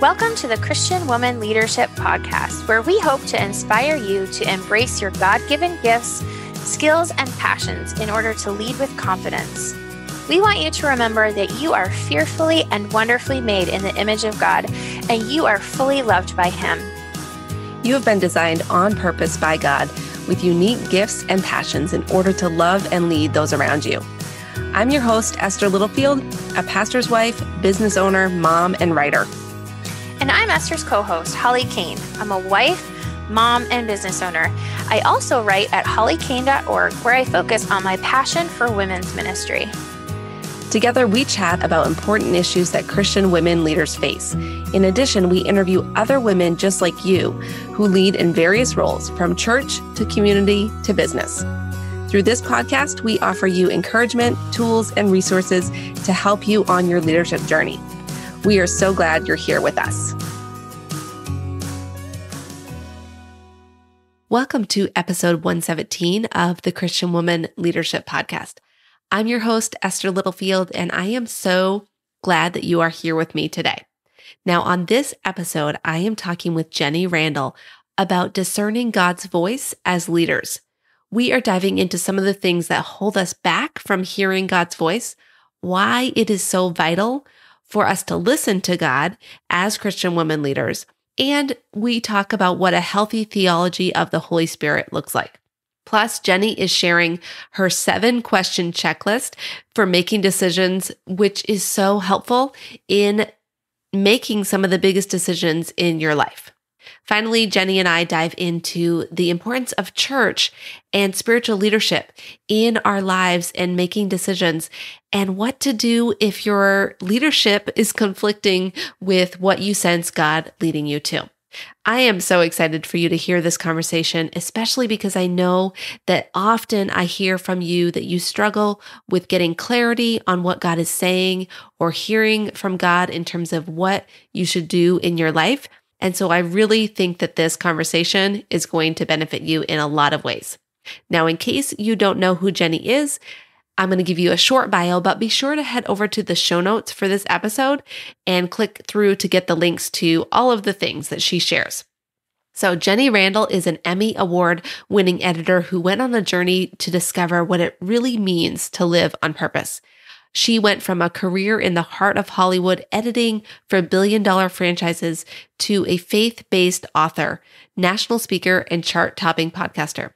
Welcome to the Christian Woman Leadership Podcast, where we hope to inspire you to embrace your God given gifts, skills, and passions in order to lead with confidence. We want you to remember that you are fearfully and wonderfully made in the image of God, and you are fully loved by Him. You have been designed on purpose by God with unique gifts and passions in order to love and lead those around you. I'm your host, Esther Littlefield, a pastor's wife, business owner, mom, and writer. And I'm Esther's co host, Holly Kane. I'm a wife, mom, and business owner. I also write at hollykane.org, where I focus on my passion for women's ministry. Together, we chat about important issues that Christian women leaders face. In addition, we interview other women just like you who lead in various roles from church to community to business. Through this podcast, we offer you encouragement, tools, and resources to help you on your leadership journey. We are so glad you're here with us. Welcome to episode 117 of the Christian Woman Leadership Podcast. I'm your host, Esther Littlefield, and I am so glad that you are here with me today. Now, on this episode, I am talking with Jenny Randall about discerning God's voice as leaders. We are diving into some of the things that hold us back from hearing God's voice, why it is so vital for us to listen to God as Christian women leaders. And we talk about what a healthy theology of the Holy Spirit looks like. Plus, Jenny is sharing her seven question checklist for making decisions, which is so helpful in making some of the biggest decisions in your life. Finally, Jenny and I dive into the importance of church and spiritual leadership in our lives and making decisions and what to do if your leadership is conflicting with what you sense God leading you to. I am so excited for you to hear this conversation, especially because I know that often I hear from you that you struggle with getting clarity on what God is saying or hearing from God in terms of what you should do in your life. And so I really think that this conversation is going to benefit you in a lot of ways. Now, in case you don't know who Jenny is, I'm going to give you a short bio, but be sure to head over to the show notes for this episode and click through to get the links to all of the things that she shares. So, Jenny Randall is an Emmy Award winning editor who went on a journey to discover what it really means to live on purpose. She went from a career in the heart of Hollywood editing for billion dollar franchises to a faith based author, national speaker, and chart topping podcaster.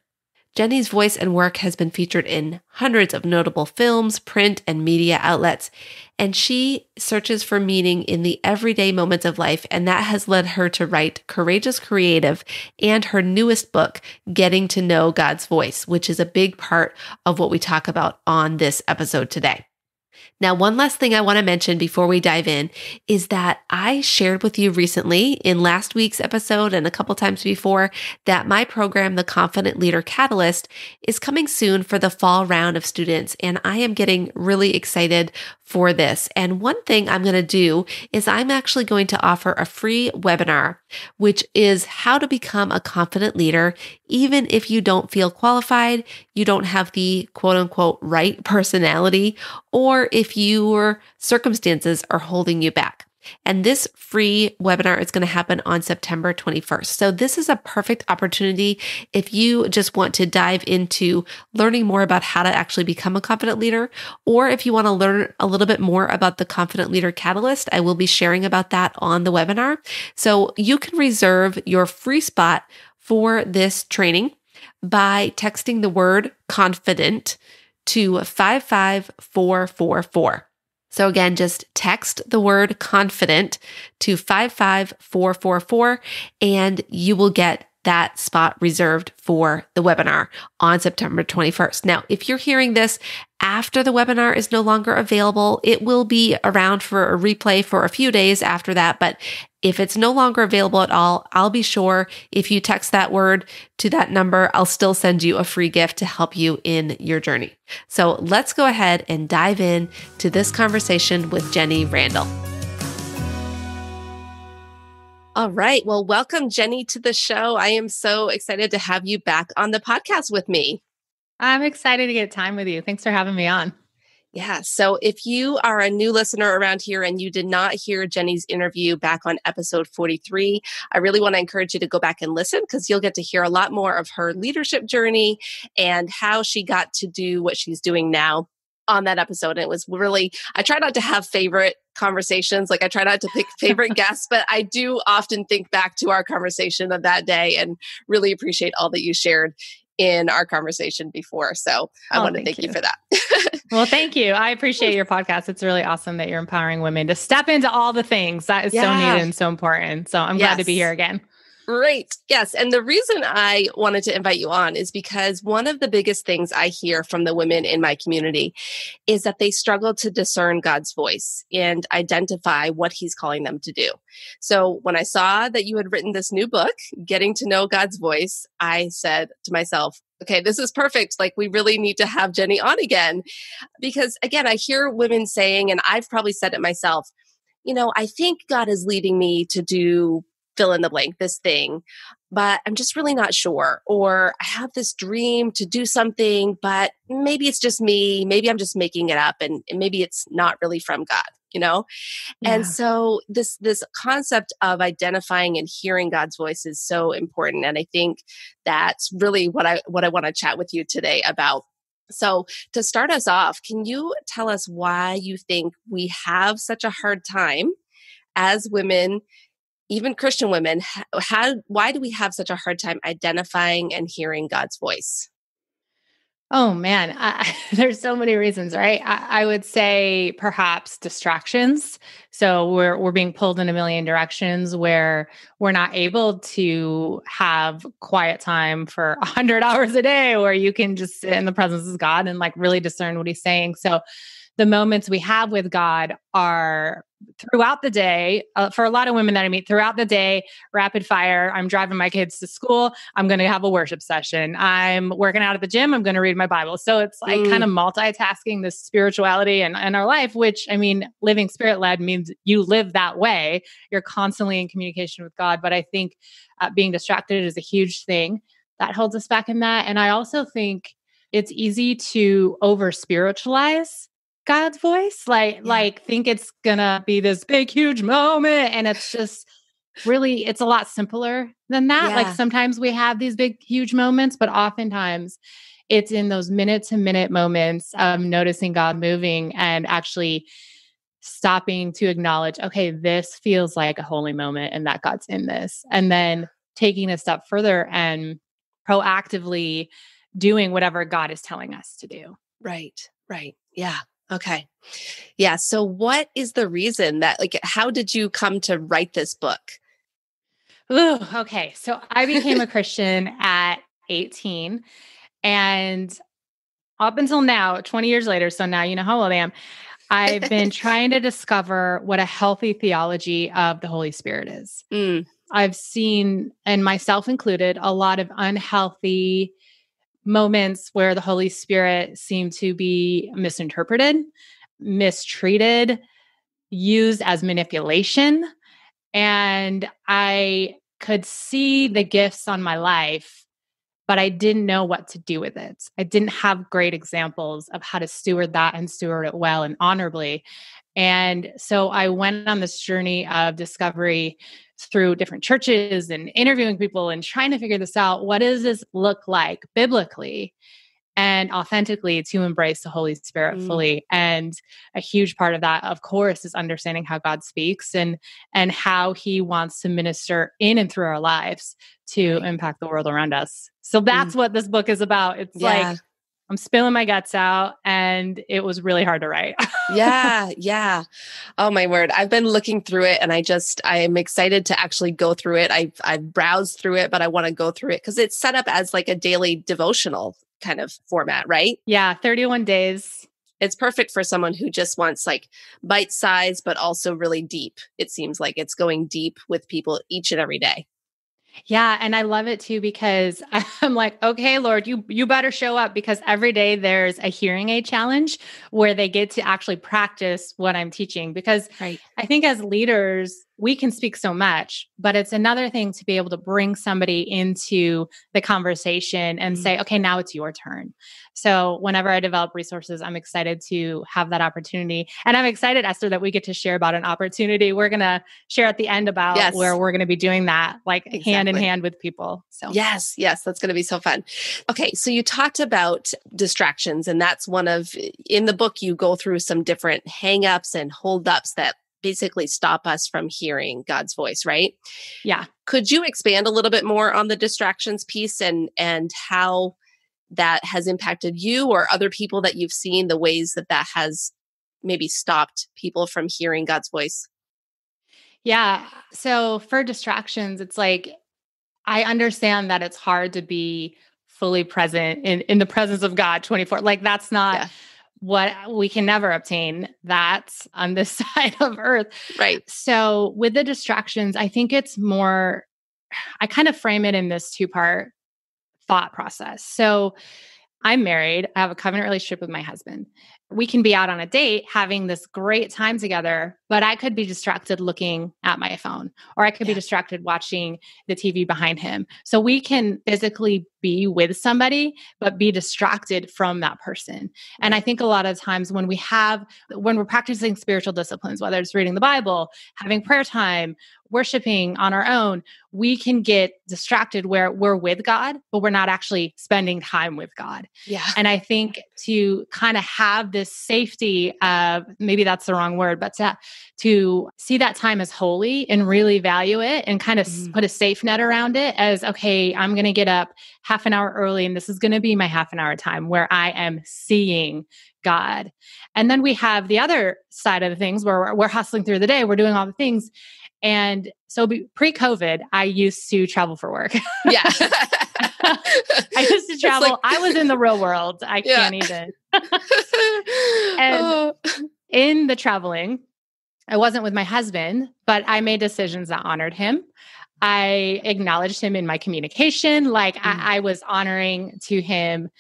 Jenny's voice and work has been featured in hundreds of notable films, print, and media outlets, and she searches for meaning in the everyday moments of life, and that has led her to write Courageous Creative and her newest book, Getting to Know God's Voice, which is a big part of what we talk about on this episode today. Now, one last thing I want to mention before we dive in is that I shared with you recently in last week's episode and a couple times before that my program, The Confident Leader Catalyst, is coming soon for the fall round of students. And I am getting really excited for this. And one thing I'm going to do is I'm actually going to offer a free webinar, which is how to become a confident leader, even if you don't feel qualified, you don't have the quote unquote right personality, or if your circumstances are holding you back. And this free webinar is going to happen on September 21st. So this is a perfect opportunity if you just want to dive into learning more about how to actually become a confident leader, or if you want to learn a little bit more about the confident leader catalyst, I will be sharing about that on the webinar. So you can reserve your free spot for this training by texting the word confident to 55444. So again, just text the word confident to 55444 and you will get that spot reserved for the webinar on September 21st. Now, if you're hearing this after the webinar is no longer available, it will be around for a replay for a few days after that. But if it's no longer available at all, I'll be sure if you text that word to that number, I'll still send you a free gift to help you in your journey. So let's go ahead and dive in to this conversation with Jenny Randall. All right. Well, welcome, Jenny, to the show. I am so excited to have you back on the podcast with me. I'm excited to get time with you. Thanks for having me on. Yeah. So if you are a new listener around here and you did not hear Jenny's interview back on episode 43, I really want to encourage you to go back and listen because you'll get to hear a lot more of her leadership journey and how she got to do what she's doing now on that episode. And it was really, I try not to have favorite conversations. Like I try not to pick favorite guests, but I do often think back to our conversation of that day and really appreciate all that you shared in our conversation before. So I oh, want to thank you. you for that. well, thank you. I appreciate your podcast. It's really awesome that you're empowering women to step into all the things that is yeah. so needed and so important. So I'm yes. glad to be here again. Great. Yes. And the reason I wanted to invite you on is because one of the biggest things I hear from the women in my community is that they struggle to discern God's voice and identify what He's calling them to do. So when I saw that you had written this new book, Getting to Know God's Voice, I said to myself, okay, this is perfect. Like, we really need to have Jenny on again. Because again, I hear women saying, and I've probably said it myself, you know, I think God is leading me to do fill in the blank, this thing, but I'm just really not sure. Or I have this dream to do something, but maybe it's just me. Maybe I'm just making it up and maybe it's not really from God you know yeah. and so this this concept of identifying and hearing god's voice is so important and i think that's really what i what i want to chat with you today about so to start us off can you tell us why you think we have such a hard time as women even Christian women, how, why do we have such a hard time identifying and hearing God's voice? Oh man, I, there's so many reasons, right? I, I, would say perhaps distractions. So we're we're being pulled in a million directions where we're not able to have quiet time for hundred hours a day, where you can just sit in the presence of God and like really discern what He's saying. So the moments we have with God are throughout the day. Uh, for a lot of women that I meet, throughout the day, rapid fire. I'm driving my kids to school. I'm going to have a worship session. I'm working out at the gym. I'm going to read my Bible. So it's like mm. kind of multitasking this spirituality and, in our life, which I mean, living spirit led means you live that way. You're constantly in communication with God. But I think uh, being distracted is a huge thing that holds us back in that. And I also think it's easy to over spiritualize God's voice, like yeah. like think it's gonna be this big huge moment, and it's just really it's a lot simpler than that. Yeah. Like sometimes we have these big huge moments, but oftentimes it's in those minute to minute moments of noticing God moving and actually stopping to acknowledge, okay, this feels like a holy moment, and that God's in this, and then taking a step further and proactively doing whatever God is telling us to do. Right, right. Yeah. Okay. Yeah. So, what is the reason that, like, how did you come to write this book? Ooh, okay. So, I became a Christian at 18. And up until now, 20 years later, so now you know how old I am, I've been trying to discover what a healthy theology of the Holy Spirit is. Mm. I've seen, and myself included, a lot of unhealthy moments where the Holy Spirit seemed to be misinterpreted, mistreated, used as manipulation. And I could see the gifts on my life but I didn't know what to do with it. I didn't have great examples of how to steward that and steward it well and honorably. And so I went on this journey of discovery through different churches and interviewing people and trying to figure this out. What does this look like biblically? and authentically to embrace the Holy Spirit mm. fully. And a huge part of that, of course, is understanding how God speaks and and how He wants to minister in and through our lives to impact the world around us. So that's mm. what this book is about. It's yeah. like I'm spilling my guts out and it was really hard to write. yeah, yeah. Oh my word. I've been looking through it and I just I am excited to actually go through it. I I've browsed through it, but I want to go through it cuz it's set up as like a daily devotional kind of format, right? Yeah, 31 days. It's perfect for someone who just wants like bite size but also really deep. It seems like it's going deep with people each and every day. Yeah, and I love it too because I'm like, okay, Lord, you you better show up because every day there's a hearing aid challenge where they get to actually practice what I'm teaching because right. I think as leaders we can speak so much, but it's another thing to be able to bring somebody into the conversation and mm-hmm. say, okay, now it's your turn. So, whenever I develop resources, I'm excited to have that opportunity. And I'm excited, Esther, that we get to share about an opportunity. We're going to share at the end about yes. where we're going to be doing that, like exactly. hand in hand with people. So, yes, yes, that's going to be so fun. Okay. So, you talked about distractions, and that's one of in the book, you go through some different hangups and holdups that basically stop us from hearing God's voice, right? Yeah. Could you expand a little bit more on the distractions piece and and how that has impacted you or other people that you've seen the ways that that has maybe stopped people from hearing God's voice? Yeah. So for distractions, it's like I understand that it's hard to be fully present in in the presence of God 24. Like that's not yeah what we can never obtain that on this side of earth. Right. So with the distractions, I think it's more, I kind of frame it in this two part thought process. So I'm married, I have a covenant relationship with my husband. We can be out on a date having this great time together, but I could be distracted looking at my phone or I could yeah. be distracted watching the TV behind him. So we can physically be with somebody, but be distracted from that person. And I think a lot of times when we have, when we're practicing spiritual disciplines, whether it's reading the Bible, having prayer time, worshiping on our own, we can get distracted where we're with God, but we're not actually spending time with God. Yeah. And I think to kind of have this safety of maybe that's the wrong word, but to, to see that time as holy and really value it and kind of mm-hmm. put a safe net around it as okay, I'm going to get up half an hour early and this is going to be my half an hour time where I am seeing God. And then we have the other side of the things where we're, we're hustling through the day, we're doing all the things. And so pre COVID, I used to travel for work. yeah. I used to travel. Like, I was in the real world. I yeah. can't even. and oh. in the traveling, I wasn't with my husband, but I made decisions that honored him. I acknowledged him in my communication. Like mm I, I was honoring to him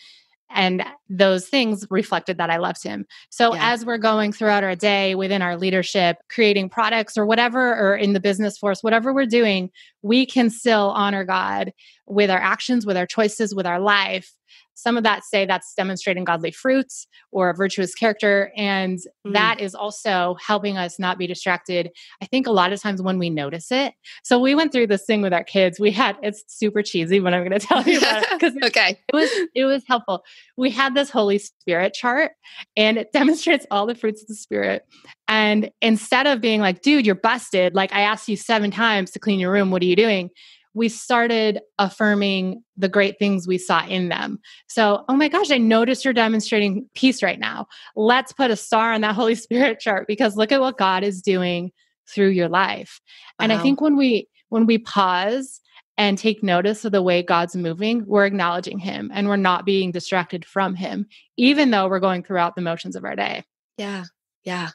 and those things reflected that I loved him. So yeah. as we're going throughout our day within our leadership, creating products or whatever, or in the business force, whatever we're doing, we can still honor God with our actions, with our choices, with our life, some of that say that's demonstrating godly fruits or a virtuous character. And mm. that is also helping us not be distracted. I think a lot of times when we notice it. So we went through this thing with our kids. We had, it's super cheesy but I'm going to tell you about it. Cause okay. It was, it was helpful. We had this Holy Spirit chart and it demonstrates all the fruits of the Spirit. And instead of being like, dude, you're busted, like I asked you seven times to clean your room, what are you doing? we started affirming the great things we saw in them. So, oh my gosh, I noticed you're demonstrating peace right now. Let's put a star on that Holy Spirit chart because look at what God is doing through your life. Wow. And I think when we when we pause and take notice of the way God's moving, we're acknowledging him and we're not being distracted from him even though we're going throughout the motions of our day. Yeah. Yeah.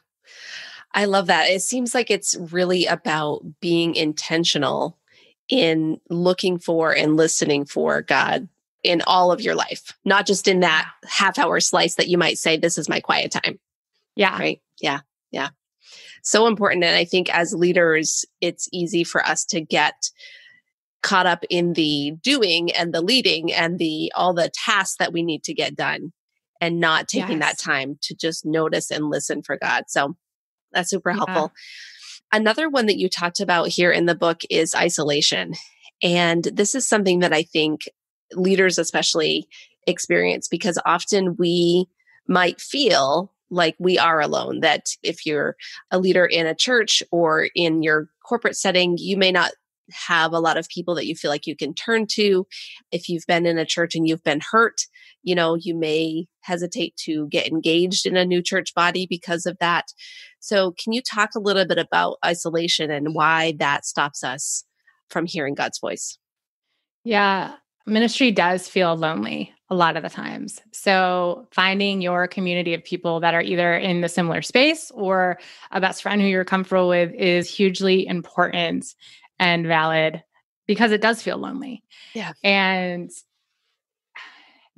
I love that. It seems like it's really about being intentional in looking for and listening for God in all of your life, not just in that half hour slice that you might say, This is my quiet time. Yeah. Right. Yeah. Yeah. So important. And I think as leaders, it's easy for us to get caught up in the doing and the leading and the all the tasks that we need to get done and not taking yes. that time to just notice and listen for God. So that's super helpful. Yeah. Another one that you talked about here in the book is isolation. And this is something that I think leaders, especially, experience because often we might feel like we are alone, that if you're a leader in a church or in your corporate setting, you may not have a lot of people that you feel like you can turn to. If you've been in a church and you've been hurt, you know, you may hesitate to get engaged in a new church body because of that. So, can you talk a little bit about isolation and why that stops us from hearing God's voice? Yeah, ministry does feel lonely a lot of the times. So, finding your community of people that are either in the similar space or a best friend who you're comfortable with is hugely important and valid because it does feel lonely. Yeah. And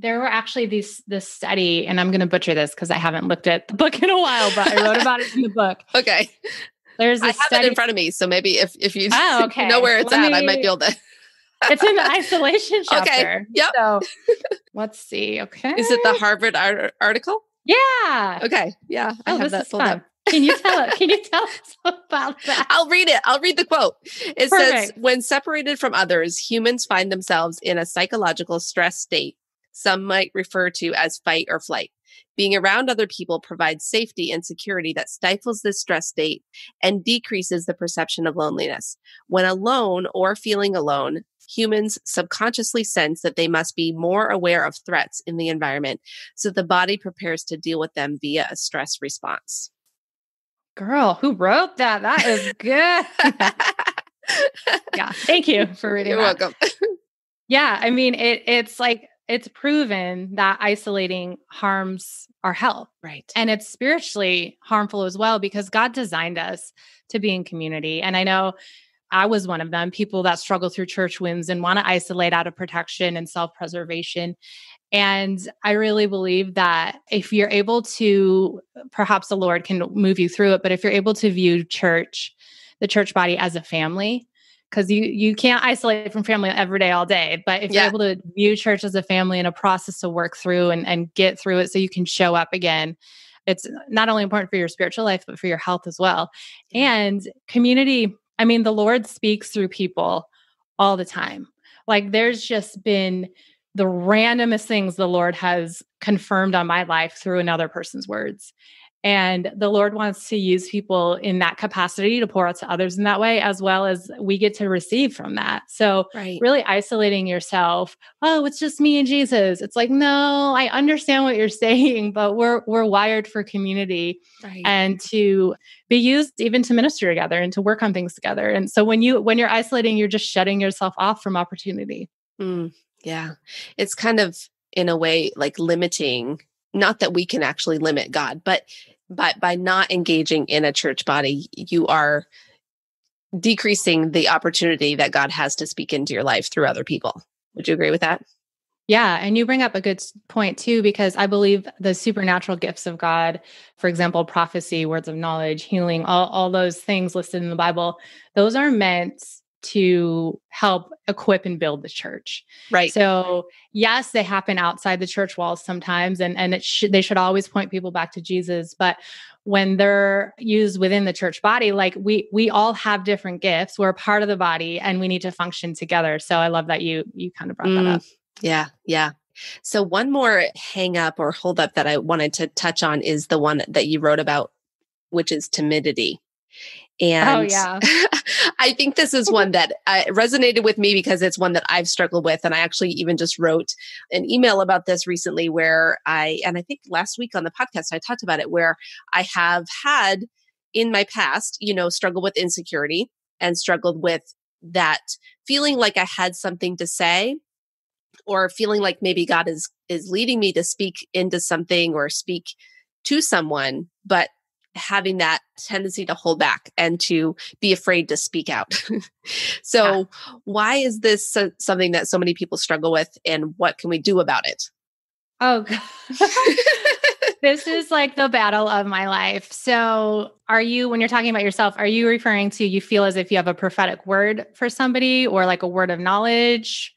there were actually these this study, and I'm going to butcher this because I haven't looked at the book in a while, but I wrote about it in the book. Okay. There's I have study- it in front of me, so maybe if if you oh, okay. know where it's Let at, me- I might be able to. it's in the isolation chapter. Okay. Yep. So let's see. Okay. Is it the Harvard art- article? Yeah. Okay. Yeah. Oh, I have that pulled up. Can you tell it? Can you tell us about that? I'll read it. I'll read the quote. It Perfect. says, "When separated from others, humans find themselves in a psychological stress state some might refer to as fight or flight. Being around other people provides safety and security that stifles this stress state and decreases the perception of loneliness. When alone or feeling alone, humans subconsciously sense that they must be more aware of threats in the environment so the body prepares to deal with them via a stress response. Girl, who wrote that? That is good. yeah, thank you for reading. You're that. welcome. Yeah, I mean it it's like it's proven that isolating harms our health. Right. And it's spiritually harmful as well because God designed us to be in community. And I know I was one of them, people that struggle through church wounds and want to isolate out of protection and self preservation. And I really believe that if you're able to, perhaps the Lord can move you through it, but if you're able to view church, the church body as a family, because you you can't isolate from family every day all day but if yeah. you're able to view church as a family and a process to work through and, and get through it so you can show up again it's not only important for your spiritual life but for your health as well and community i mean the lord speaks through people all the time like there's just been the randomest things the lord has confirmed on my life through another person's words and the Lord wants to use people in that capacity to pour out to others in that way, as well as we get to receive from that. So, right. really isolating yourself. Oh, it's just me and Jesus. It's like, no, I understand what you're saying, but we're we're wired for community right. and to be used even to minister together and to work on things together. And so, when you when you're isolating, you're just shutting yourself off from opportunity. Mm, yeah, it's kind of in a way like limiting not that we can actually limit God, but but by not engaging in a church body, you are decreasing the opportunity that God has to speak into your life through other people. Would you agree with that? Yeah, and you bring up a good point too, because I believe the supernatural gifts of God, for example, prophecy, words of knowledge, healing, all, all those things listed in the Bible, those are meant to help equip and build the church. Right. So, yes, they happen outside the church walls sometimes and and it should they should always point people back to Jesus, but when they're used within the church body, like we we all have different gifts. We're part of the body and we need to function together. So, I love that you you kind of brought mm, that up. Yeah, yeah. So, one more hang up or hold up that I wanted to touch on is the one that you wrote about which is timidity. Oh, and oh, yeah. I think this is one that uh, resonated with me because it's one that I've struggled with. And I actually even just wrote an email about this recently where I, and I think last week on the podcast, I talked about it where I have had in my past, you know, struggled with insecurity and struggled with that feeling like I had something to say or feeling like maybe God is is leading me to speak into something or speak to someone but having that tendency to hold back and to be afraid to speak out. so, yeah. why is this something that so many people struggle with, and what can we do about it? Oh, this is like the battle of my life. So, are you, when you're talking about yourself, are you referring to you feel as if you have a prophetic word for somebody or like a word of knowledge?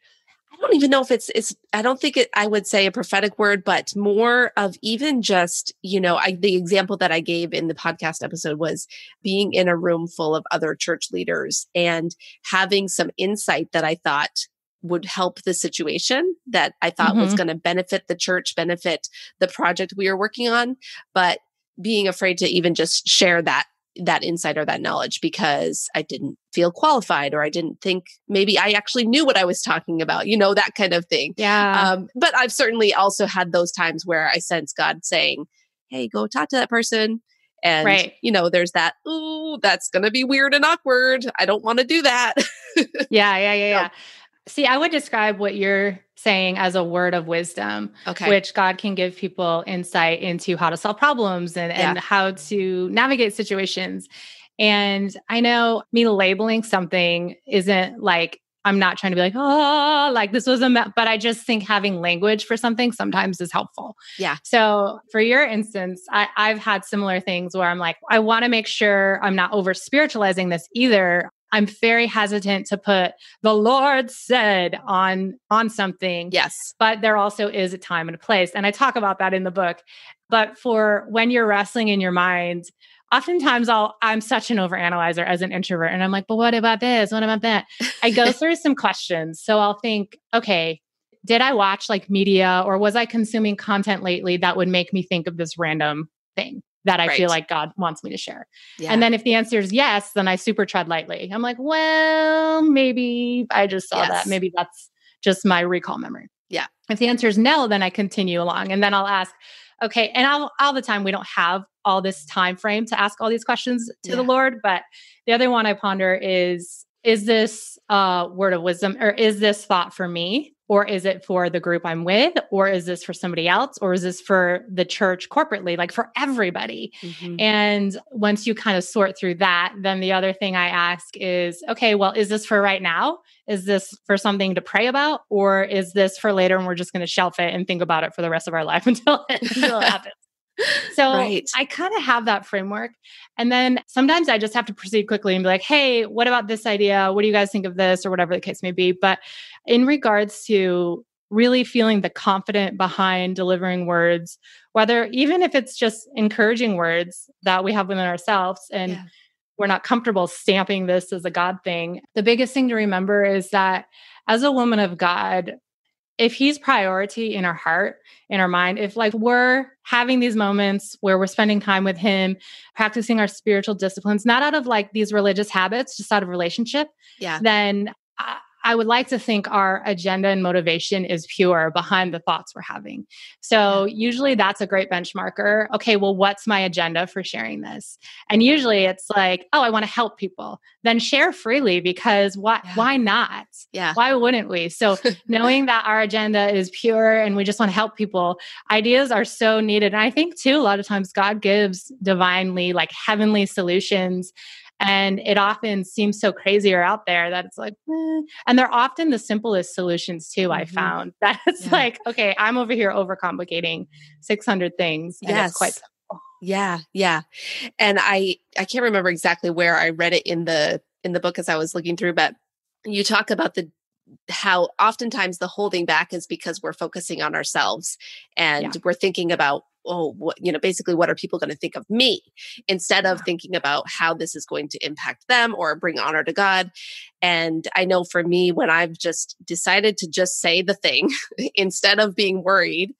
don't even know if it's it's I don't think it I would say a prophetic word, but more of even just, you know, I the example that I gave in the podcast episode was being in a room full of other church leaders and having some insight that I thought would help the situation that I thought mm-hmm. was going to benefit the church, benefit the project we were working on, but being afraid to even just share that that insight or that knowledge because I didn't feel qualified or I didn't think maybe I actually knew what I was talking about, you know, that kind of thing. Yeah. Um, but I've certainly also had those times where I sense God saying, Hey, go talk to that person. And, right. you know, there's that, ooh, that's going to be weird and awkward. I don't want to do that. yeah, yeah, yeah, yeah. See, I would describe what you're saying as a word of wisdom, okay. which God can give people insight into how to solve problems and, yeah. and how to navigate situations. And I know me labeling something isn't like, I'm not trying to be like, oh, like this was a, mess, but I just think having language for something sometimes is helpful. Yeah. So for your instance, I, I've had similar things where I'm like, I want to make sure I'm not over spiritualizing this either. I'm very hesitant to put the Lord said on on something. Yes. But there also is a time and a place and I talk about that in the book. But for when you're wrestling in your mind oftentimes I'll I'm such an overanalyzer as an introvert and I'm like, but what about this? What about that? I go through some questions. So I'll think, okay, did I watch like media or was I consuming content lately that would make me think of this random thing that I right. feel like God wants me to share? Yeah. And then if the answer is yes, then I super tread lightly. I'm like, well, maybe I just saw yes. that. Maybe that's just my recall memory. Yeah. If the answer is no, then I continue along and then I'll ask, okay, and all the time we don't have all this time frame to ask all these questions to yeah. the Lord. But the other one I ponder is is this uh, word of wisdom or is this thought for me? Or is it for the group I'm with? Or is this for somebody else? Or is this for the church corporately, like for everybody? Mm-hmm. And once you kind of sort through that, then the other thing I ask is okay, well, is this for right now? Is this for something to pray about? Or is this for later and we're just going to shelf it and think about it for the rest of our life until it, until it happens? So right. I kind of have that framework. And then sometimes I just have to proceed quickly and be like, hey, what about this idea? What do you guys think of this? Or whatever the case may be. But in regards to really feeling the confident behind delivering words, whether even if it's just encouraging words that we have within ourselves and yeah. we're not comfortable stamping this as a God thing, the biggest thing to remember is that as a woman of God, if he's priority in our heart, in our mind, if like we're having these moments where we're spending time with him, practicing our spiritual disciplines, not out of like these religious habits, just out of relationship, yeah. then uh, I would like to think our agenda and motivation is pure behind the thoughts we're having. So, usually that's a great benchmarker. Okay, well, what's my agenda for sharing this? And usually it's like, oh, I want to help people. Then share freely because why, yeah. why not? Yeah. Why wouldn't we? So, knowing that our agenda is pure and we just want to help people, ideas are so needed. And I think, too, a lot of times God gives divinely, like heavenly solutions and it often seems so crazy or out there that it's like, eh. and they're often the simplest solutions too. Mm-hmm. I found that it's yeah. like, okay, I'm over here overcomplicating 600 things. And yes. it's quite simple. Yeah. Yeah. And I, I can't remember exactly where I read it in the, in the book as I was looking through, but you talk about the how oftentimes the holding back is because we're focusing on ourselves and yeah. we're thinking about oh, what, you know, basically, what are people going to think of me instead of thinking about how this is going to impact them or bring honor to God. And I know for me, when I've just decided to just say the thing instead of being worried,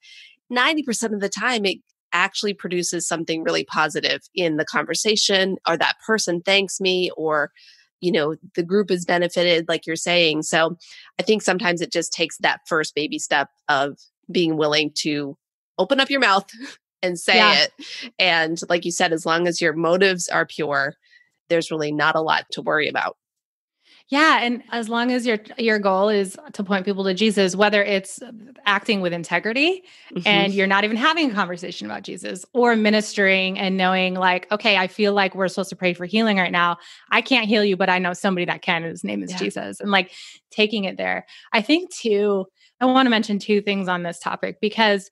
90% of the time it actually produces something really positive in the conversation or that person thanks me or you know the group is benefited like you're saying so i think sometimes it just takes that first baby step of being willing to open up your mouth and say yeah. it. And like you said, as long as your motives are pure, there's really not a lot to worry about. Yeah, and as long as your your goal is to point people to Jesus, whether it's acting with integrity mm-hmm. and you're not even having a conversation about Jesus or ministering and knowing like, okay, I feel like we're supposed to pray for healing right now. I can't heal you, but I know somebody that can whose name is yeah. Jesus. And like taking it there. I think too I want to mention two things on this topic because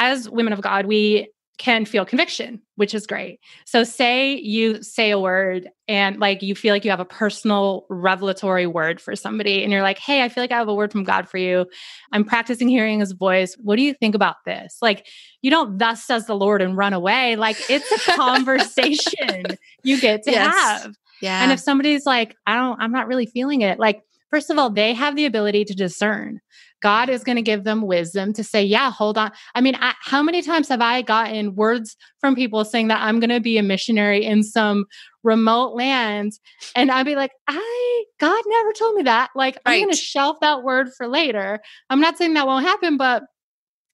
as women of God, we can feel conviction, which is great. So, say you say a word and like you feel like you have a personal revelatory word for somebody, and you're like, hey, I feel like I have a word from God for you. I'm practicing hearing his voice. What do you think about this? Like, you don't, thus says the Lord, and run away. Like, it's a conversation you get to yes. have. Yeah. And if somebody's like, I don't, I'm not really feeling it, like, First of all, they have the ability to discern. God is going to give them wisdom to say, yeah, hold on. I mean, I, how many times have I gotten words from people saying that I'm going to be a missionary in some remote land? And I'd be like, I, God never told me that. Like, right. I'm going to shelf that word for later. I'm not saying that won't happen, but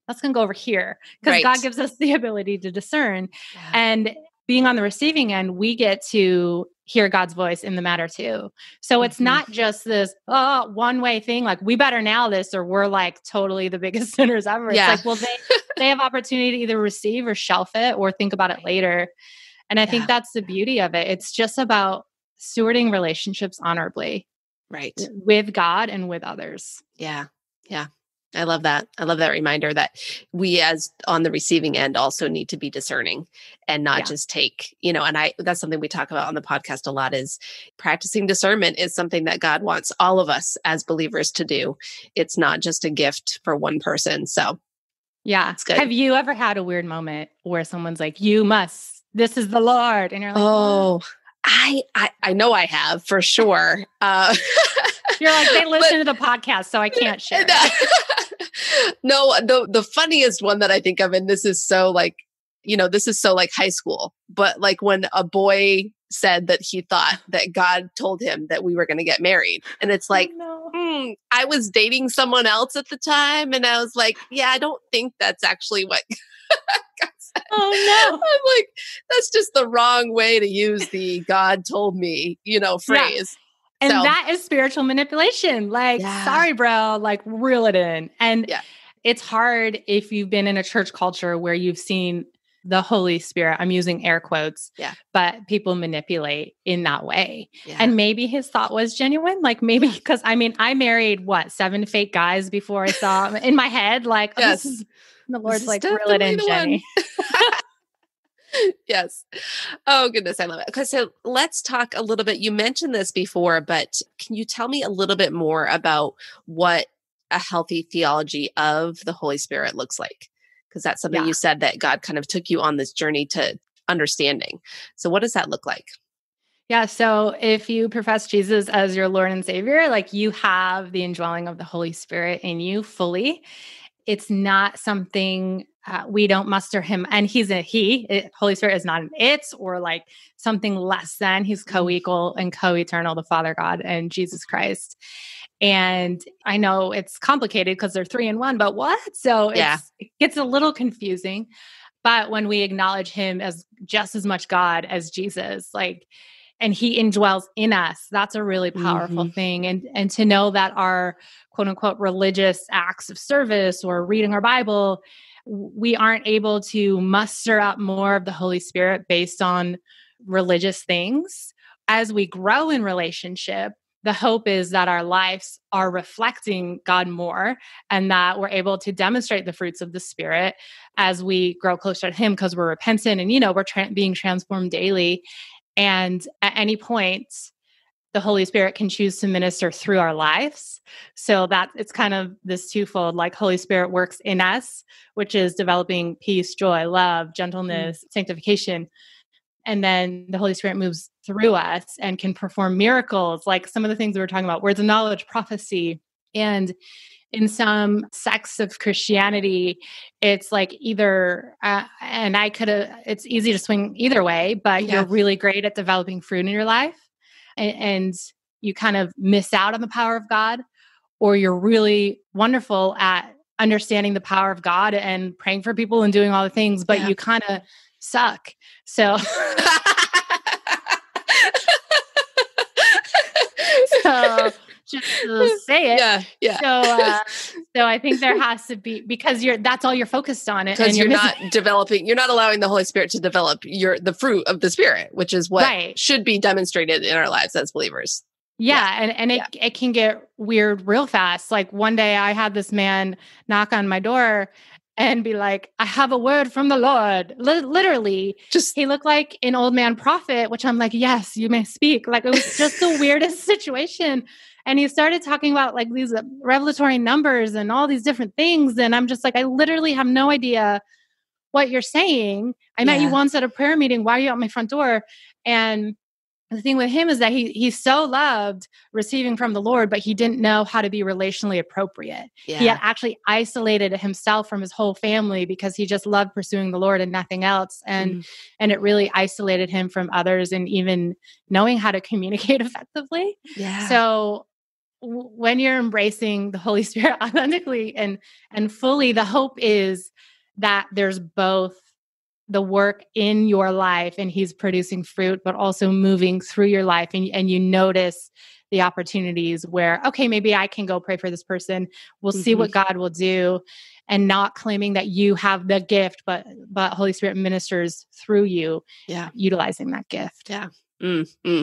that's going to go over here because right. God gives us the ability to discern. Yeah. And being on the receiving end, we get to hear God's voice in the matter too. So it's mm-hmm. not just this oh, one way thing like we better now this or we're like totally the biggest sinners ever. Yeah. It's like well they they have opportunity to either receive or shelf it or think about it later. And I yeah. think that's the beauty of it. It's just about stewarding relationships honorably. Right. With God and with others. Yeah. Yeah. I love that. I love that reminder that we as on the receiving end also need to be discerning and not yeah. just take, you know, and I that's something we talk about on the podcast a lot is practicing discernment is something that God wants all of us as believers to do. It's not just a gift for one person. So yeah. It's good. Have you ever had a weird moment where someone's like, you must, this is the Lord? And you're like, oh, oh. I, I, I know I have for sure. Uh, You're like, they listen but, to the podcast, so I can't share no, the the funniest one that I think of, and this is so like, you know, this is so like high school, but like when a boy said that he thought that God told him that we were going to get married. And it's oh, like, oh, no. Hmm, I was dating someone else at the time. And I was like, yeah, I don't think that's actually what God said. Oh, no. I'm like, that's just the wrong way to use the God told me, you know, phrase. Yeah. And so. that is spiritual manipulation. Like, yeah. sorry, bro, like reel it in. And yeah. it's hard if you've been in a church culture where you've seen the Holy Spirit. I'm using air quotes, yeah. but people manipulate in that way. Yeah. And maybe his thought was genuine. Like maybe because I mean, I married what seven fake guys before I saw in my head. Like yes. Oh, is, the Lord's like reel it in, Jenny. yes. Oh goodness, I love it. Okay, so let's talk a little bit. You mentioned this before, but can you tell me a little bit more about what a healthy theology of the Holy Spirit looks like? Because that's something yeah. you said that God kind of took you on this journey to understanding. So what does that look like? Yeah, so if you profess Jesus as your Lord and Savior, like you have the indwelling of the Holy Spirit in you fully. It's not something uh, we don't muster him and he's a he it, holy spirit is not an it's or like something less than he's mm-hmm. co-equal and co-eternal the father god and jesus christ and i know it's complicated because they're three in one but what so yeah. it gets a little confusing but when we acknowledge him as just as much god as jesus like and he indwells in us that's a really powerful mm-hmm. thing and and to know that our quote unquote religious acts of service or reading our bible we aren't able to muster up more of the Holy Spirit based on religious things. As we grow in relationship, the hope is that our lives are reflecting God more and that we're able to demonstrate the fruits of the Spirit as we grow closer to Him because we're repentant and, you know, we're tra- being transformed daily. And at any point, the Holy Spirit can choose to minister through our lives. So that it's kind of this twofold like Holy Spirit works in us, which is developing peace, joy, love, mm. gentleness, mm-hmm. sanctification. And then the Holy Spirit moves through us and can perform miracles, like some of the things we are talking about words of knowledge, prophecy. And in some sects of Christianity, it's like either, uh, and I could have, it's easy to swing either way, but yeah. you're really great at developing fruit in your life and, and you kind of miss out on the power of God, or you're really wonderful at understanding the power of God and praying for people and doing all the things, but yeah. you kind of suck. So. so just say it. Yeah, yeah. So, uh, so I think there has to be because you're that's all you're focused on it, because you're, you're not developing. You're not allowing the Holy Spirit to develop your the fruit of the Spirit, which is what right. should be demonstrated in our lives as believers. Yeah, yeah. and and it yeah. it can get weird real fast. Like one day, I had this man knock on my door and be like, I have a word from the Lord. L- literally, just he looked like an old man prophet, which I'm like, yes, you may speak. Like it was just the weirdest situation and he started talking about like these revelatory numbers and all these different things and i'm just like i literally have no idea what you're saying i met you once at a prayer meeting why are you at my front door and the thing with him is that he he so loved receiving from the Lord, but he didn't know how to be relationally appropriate. Yeah. He had actually isolated himself from his whole family because he just loved pursuing the Lord and nothing else, and mm. and it really isolated him from others and even knowing how to communicate effectively. Yeah. So when you're embracing the Holy Spirit authentically and and fully, the hope is that there's both the work in your life and he's producing fruit, but also moving through your life and, and you notice the opportunities where, okay, maybe I can go pray for this person. We'll mm-hmm. see what God will do. And not claiming that you have the gift, but but Holy Spirit ministers through you, yeah. utilizing that gift. Yeah. Mm-hmm.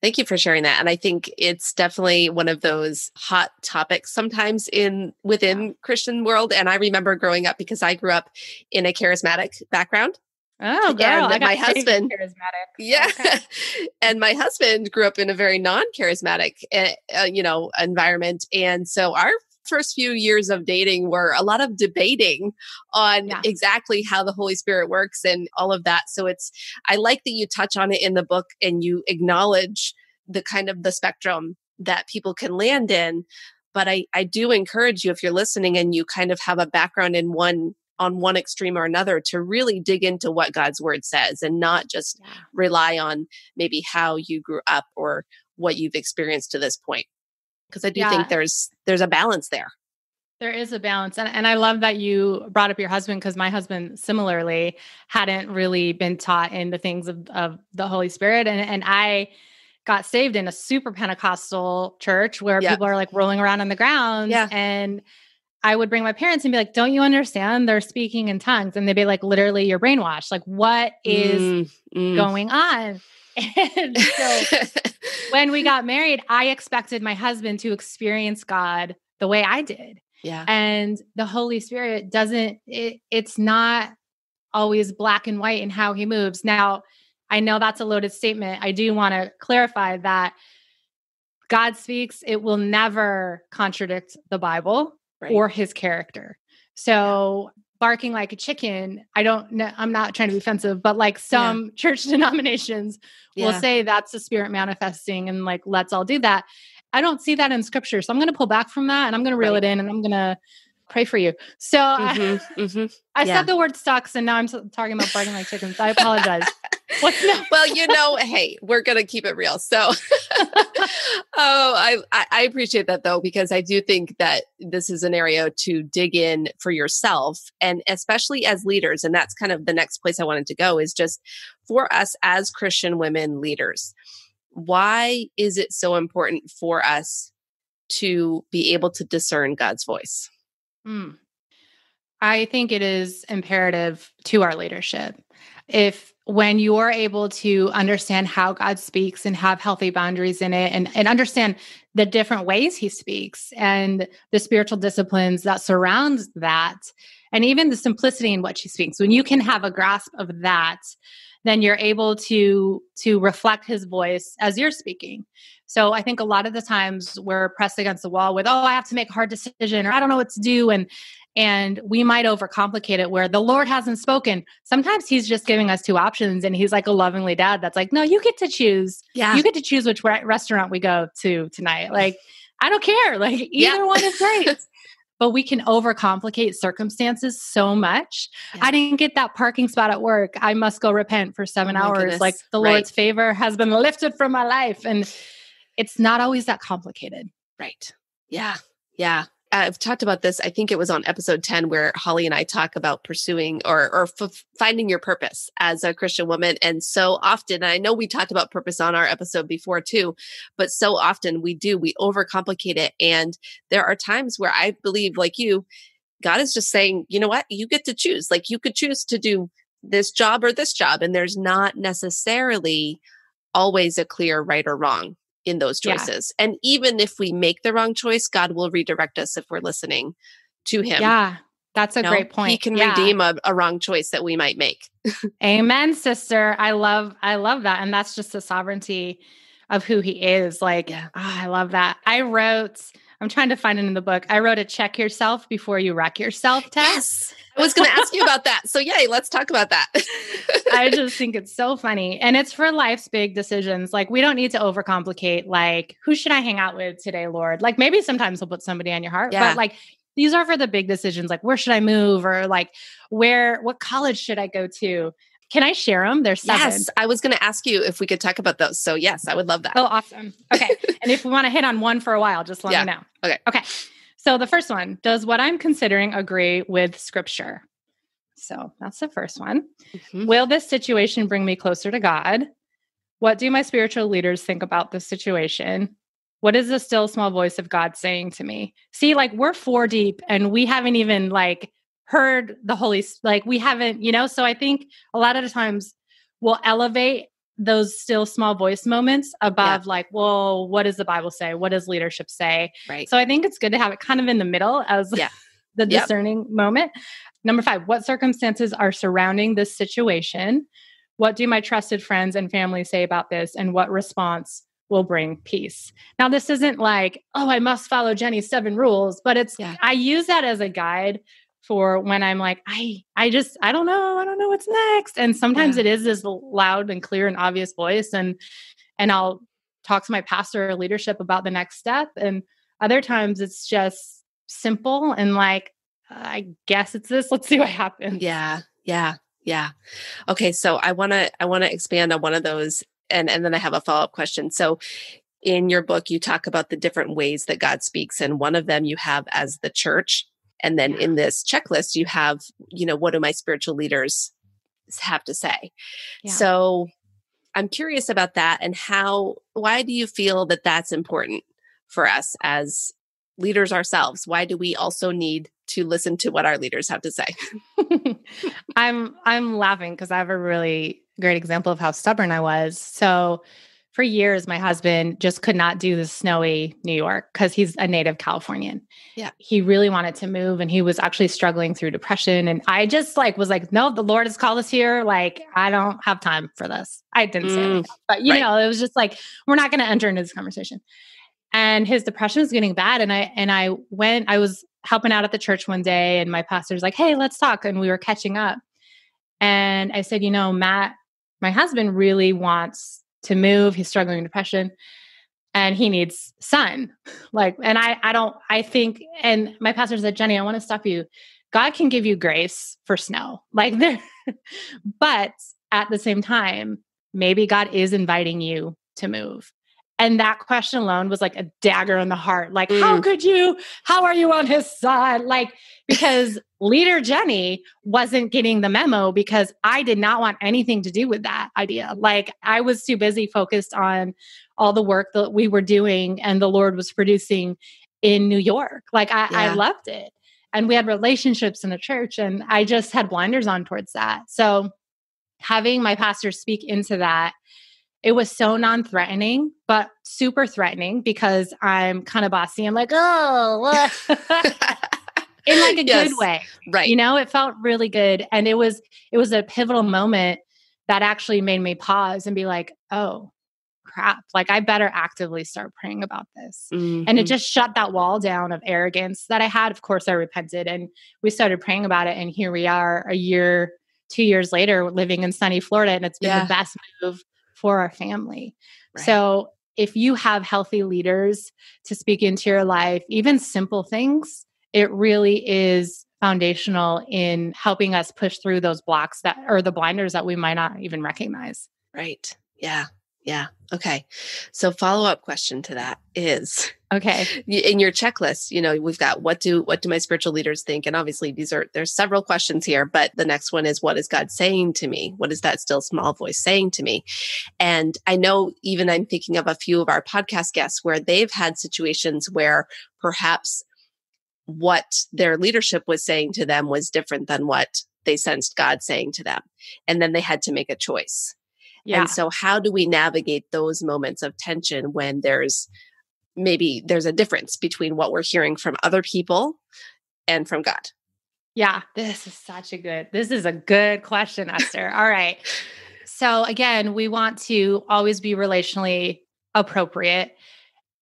Thank you for sharing that. And I think it's definitely one of those hot topics sometimes in within Christian world. And I remember growing up because I grew up in a charismatic background. Oh, girl, my husband charismatic. Yeah, okay. and my husband grew up in a very non-charismatic, eh, uh, you know, environment, and so our first few years of dating were a lot of debating on yeah. exactly how the Holy Spirit works and all of that. So it's, I like that you touch on it in the book and you acknowledge the kind of the spectrum that people can land in. But I, I do encourage you if you're listening and you kind of have a background in one on one extreme or another to really dig into what God's word says and not just yeah. rely on maybe how you grew up or what you've experienced to this point because I do yeah. think there's there's a balance there. There is a balance. And, and I love that you brought up your husband because my husband similarly hadn't really been taught in the things of, of the Holy Spirit. And, and I got saved in a super Pentecostal church where yep. people are like rolling around on the ground. Yeah. And I would bring my parents and be like, Don't you understand? They're speaking in tongues. And they'd be like, Literally, you're brainwashed. Like, what is mm, mm. going on? And so when we got married, I expected my husband to experience God the way I did. Yeah. And the Holy Spirit doesn't, it, it's not always black and white in how he moves. Now, I know that's a loaded statement. I do want to clarify that God speaks, it will never contradict the Bible right. or his character. So barking like a chicken i don't know i'm not trying to be offensive but like some yeah. church denominations yeah. will say that's the spirit manifesting and like let's all do that i don't see that in scripture so i'm going to pull back from that and i'm going to reel right. it in and i'm going to pray for you so mm-hmm. I, mm-hmm. I yeah. said the word sucks and now i'm talking about barking like chickens i apologize well, you know, hey, we're gonna keep it real. So, oh, I I appreciate that though because I do think that this is an area to dig in for yourself, and especially as leaders. And that's kind of the next place I wanted to go is just for us as Christian women leaders. Why is it so important for us to be able to discern God's voice? Mm. I think it is imperative to our leadership. If when you're able to understand how God speaks and have healthy boundaries in it and, and understand the different ways he speaks and the spiritual disciplines that surround that, and even the simplicity in what she speaks, when you can have a grasp of that, then you're able to to reflect his voice as you're speaking. So I think a lot of the times we're pressed against the wall with, oh, I have to make a hard decision or I don't know what to do. And and we might overcomplicate it where the Lord hasn't spoken. Sometimes He's just giving us two options, and He's like a lovingly dad that's like, no, you get to choose. Yeah. You get to choose which re- restaurant we go to tonight. Like, I don't care. Like, either yeah. one is great. but we can overcomplicate circumstances so much. Yeah. I didn't get that parking spot at work. I must go repent for seven oh hours. Goodness. Like, the right. Lord's favor has been lifted from my life. And it's not always that complicated. Right. Yeah. Yeah. Uh, I've talked about this. I think it was on episode 10 where Holly and I talk about pursuing or or f- finding your purpose as a Christian woman. And so often, and I know we talked about purpose on our episode before too, but so often we do, we overcomplicate it. And there are times where I believe like you, God is just saying, you know what? You get to choose. Like you could choose to do this job or this job and there's not necessarily always a clear right or wrong in those choices. Yeah. And even if we make the wrong choice, God will redirect us if we're listening to Him. Yeah. That's a great point. He can yeah. redeem a, a, wrong choice that we might make. Amen, sister. I love, I love that. And that's just the sovereignty of who he is. Like, yeah. oh, I love that. I wrote I'm trying to find it in the book. I wrote a check yourself before you wreck yourself test. Yes. I was going to ask you about that. So, yay, let's talk about that. I just think it's so funny. And it's for life's big decisions. Like, we don't need to overcomplicate, like, who should I hang out with today, Lord? Like, maybe sometimes we'll put somebody on your heart, yeah. but like, these are for the big decisions, like, where should I move? Or like, where, what college should I go to? Can I share them? There's seven. Yes, I was going to ask you if we could talk about those. So yes, I would love that. Oh, awesome. Okay, and if we want to hit on one for a while, just let yeah. me know. Okay. Okay. So the first one does what I'm considering agree with Scripture. So that's the first one. Mm-hmm. Will this situation bring me closer to God? What do my spiritual leaders think about this situation? What is the still small voice of God saying to me? See, like we're four deep and we haven't even like heard the Holy, like we haven't, you know? So I think a lot of the times we'll elevate those still small voice moments above yeah. like, well, what does the Bible say? What does leadership say? Right. So I think it's good to have it kind of in the middle as yeah. the discerning yep. moment. Number five, what circumstances are surrounding this situation? What do my trusted friends and family say about this? And what response will bring peace? Now, this isn't like, oh, I must follow Jenny's seven rules, but it's, yeah. I use that as a guide for when I'm like, I, I just, I don't know, I don't know what's next. And sometimes yeah. it is this loud and clear and obvious voice, and and I'll talk to my pastor or leadership about the next step. And other times it's just simple and like, I guess it's this. Let's see what happens. Yeah, yeah, yeah. Okay, so I want to, I want to expand on one of those, and and then I have a follow up question. So in your book you talk about the different ways that god speaks and one of them you have as the church and then in this checklist, you have, you know, what do my spiritual leaders have to say? Yeah. So I'm curious about that and how, why do you feel that that's important for us as leaders ourselves? Why do we also need to listen to what our leaders have to say? I'm, I'm laughing because I have a really great example of how stubborn I was. So for years, my husband just could not do the snowy New York because he's a native Californian. Yeah. He really wanted to move and he was actually struggling through depression. And I just like was like, no, the Lord has called us here. Like, I don't have time for this. I didn't mm, say that. But you right. know, it was just like, we're not going to enter into this conversation. And his depression was getting bad. And I and I went, I was helping out at the church one day, and my pastor's like, hey, let's talk. And we were catching up. And I said, you know, Matt, my husband really wants to move. He's struggling with depression and he needs sun. Like, and I, I don't, I think, and my pastor said, Jenny, I want to stop you. God can give you grace for snow. Like there, but at the same time, maybe God is inviting you to move. And that question alone was like a dagger in the heart. Like, mm. how could you? How are you on his side? Like, because leader Jenny wasn't getting the memo because I did not want anything to do with that idea. Like, I was too busy focused on all the work that we were doing and the Lord was producing in New York. Like, I, yeah. I loved it. And we had relationships in the church, and I just had blinders on towards that. So, having my pastor speak into that it was so non threatening, but super threatening because I'm kind of bossy. I'm like, oh, in like a yes. good way. Right. You know, it felt really good. And it was, it was a pivotal moment that actually made me pause and be like, oh, crap. Like, I better actively start praying about this. Mm-hmm. And it mm-hmm. just shut that wall down of arrogance that I had. Of course, I repented and we started praying about it. And here we are a year, two years later, living in sunny Florida. And it's been yeah. the best move for our family. Right. So if you have healthy leaders to speak into your life, even simple things, it really is foundational in helping us push through those blocks that or the blinders that we might not even recognize. Right. Yeah. Yeah. Okay. So follow up question to that is okay in your checklist. You know, we've got what do what do my spiritual leaders think, and obviously these are there's several questions here, but the next one is what is God saying to me? What is that still small voice saying to me? And I know even I'm thinking of a few of our podcast guests where they've had situations where perhaps what their leadership was saying to them was different than what they sensed God saying to them, and then they had to make a choice yeah. And so how do we navigate those moments of tension when there's maybe there's a difference between what we're hearing from other people and from God? Yeah, this is such a good this is a good question, Esther. All right. So again, we want to always be relationally appropriate.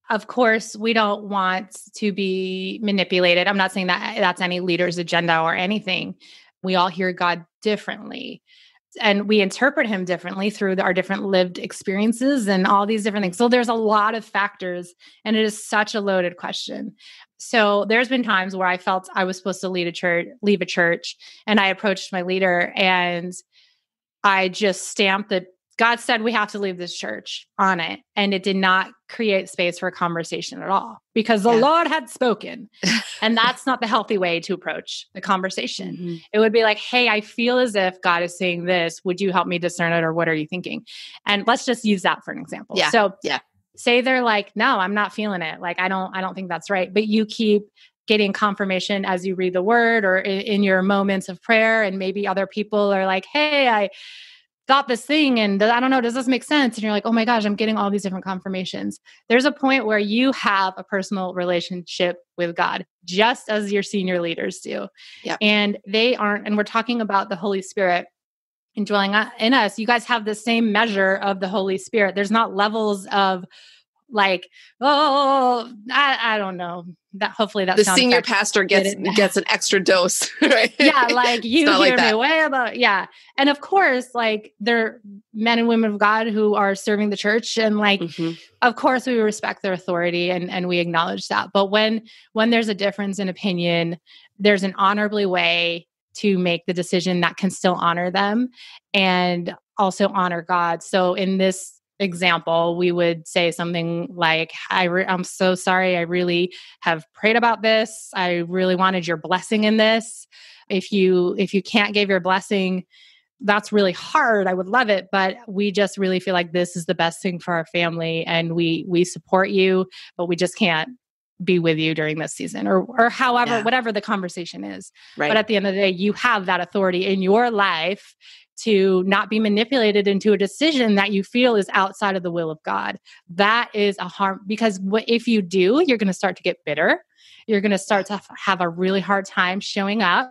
Of course, we don't want to be manipulated. I'm not saying that that's any leader's agenda or anything. We all hear God differently and we interpret him differently through the, our different lived experiences and all these different things. So there's a lot of factors, and it is such a loaded question. So there's been times where I felt I was supposed to lead a church, leave a church, and I approached my leader and I just stamped the God said we have to leave this church on it. And it did not create space for a conversation at all because the yeah. Lord had spoken. and that's not the healthy way to approach the conversation. Mm-hmm. It would be like, hey, I feel as if God is saying this. Would you help me discern it? Or what are you thinking? And let's just use that for an example. Yeah. So, yeah. Say they're like, no, I'm not feeling it. Like, I don't, I don't think that's right. But you keep getting confirmation as you read the word or in, in your moments of prayer. And maybe other people are like, hey, I, Got this thing and I don't know, does this make sense? And you're like, oh my gosh, I'm getting all these different confirmations. There's a point where you have a personal relationship with God, just as your senior leaders do. Yep. And they aren't, and we're talking about the Holy Spirit indwelling in us. You guys have the same measure of the Holy Spirit. There's not levels of like oh I, I don't know that hopefully that the senior pastor gets gets an extra dose right yeah like you hear like me way about yeah and of course like they're men and women of god who are serving the church and like mm-hmm. of course we respect their authority and and we acknowledge that but when when there's a difference in opinion there's an honorably way to make the decision that can still honor them and also honor god so in this example, we would say something like, I re- I'm so sorry. I really have prayed about this. I really wanted your blessing in this. If you if you can't give your blessing, that's really hard. I would love it, but we just really feel like this is the best thing for our family and we we support you, but we just can't be with you during this season or or however yeah. whatever the conversation is. Right. But at the end of the day, you have that authority in your life to not be manipulated into a decision that you feel is outside of the will of God. That is a harm because what if you do, you're going to start to get bitter. You're going to start to have a really hard time showing up.